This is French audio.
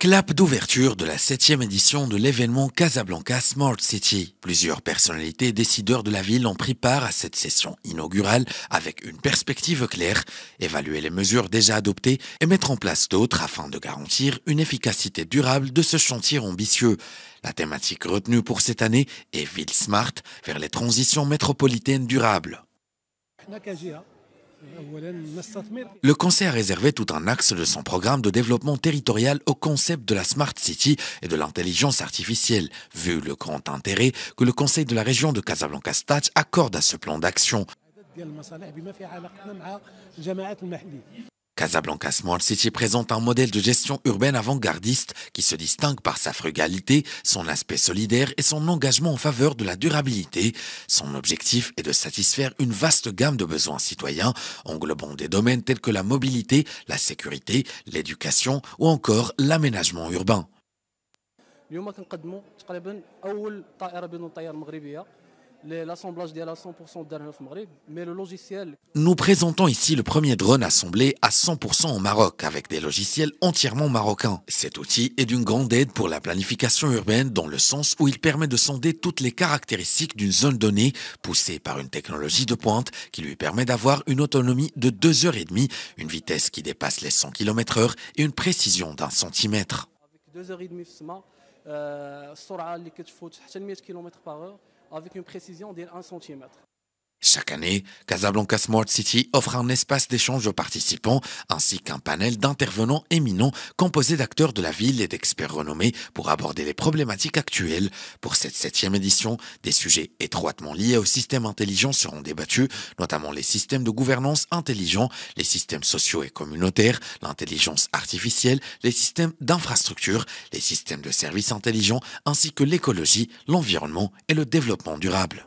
Clap d'ouverture de la 7e édition de l'événement Casablanca Smart City. Plusieurs personnalités décideurs de la ville ont pris part à cette session inaugurale avec une perspective claire, évaluer les mesures déjà adoptées et mettre en place d'autres afin de garantir une efficacité durable de ce chantier ambitieux. La thématique retenue pour cette année est Ville Smart vers les transitions métropolitaines durables. Le conseil a réservé tout un axe de son programme de développement territorial au concept de la Smart City et de l'intelligence artificielle, vu le grand intérêt que le conseil de la région de Casablanca-Stade accorde à ce plan d'action. Casablanca Smart City présente un modèle de gestion urbaine avant-gardiste qui se distingue par sa frugalité, son aspect solidaire et son engagement en faveur de la durabilité. Son objectif est de satisfaire une vaste gamme de besoins citoyens, englobant des domaines tels que la mobilité, la sécurité, l'éducation ou encore l'aménagement urbain l'assemblage mais le logiciel... Nous présentons ici le premier drone assemblé à 100% au Maroc avec des logiciels entièrement marocains. Cet outil est d'une grande aide pour la planification urbaine dans le sens où il permet de sonder toutes les caractéristiques d'une zone donnée poussée par une technologie de pointe qui lui permet d'avoir une autonomie de 2h30, une vitesse qui dépasse les 100 km/h et une précision d'un centimètre. Avec 2h30 avec une précision d'un centimètre. Chaque année, Casablanca Smart City offre un espace d'échange aux participants ainsi qu'un panel d'intervenants éminents composé d'acteurs de la ville et d'experts renommés pour aborder les problématiques actuelles. Pour cette septième édition, des sujets étroitement liés au système intelligent seront débattus, notamment les systèmes de gouvernance intelligents, les systèmes sociaux et communautaires, l'intelligence artificielle, les systèmes d'infrastructure, les systèmes de services intelligents ainsi que l'écologie, l'environnement et le développement durable.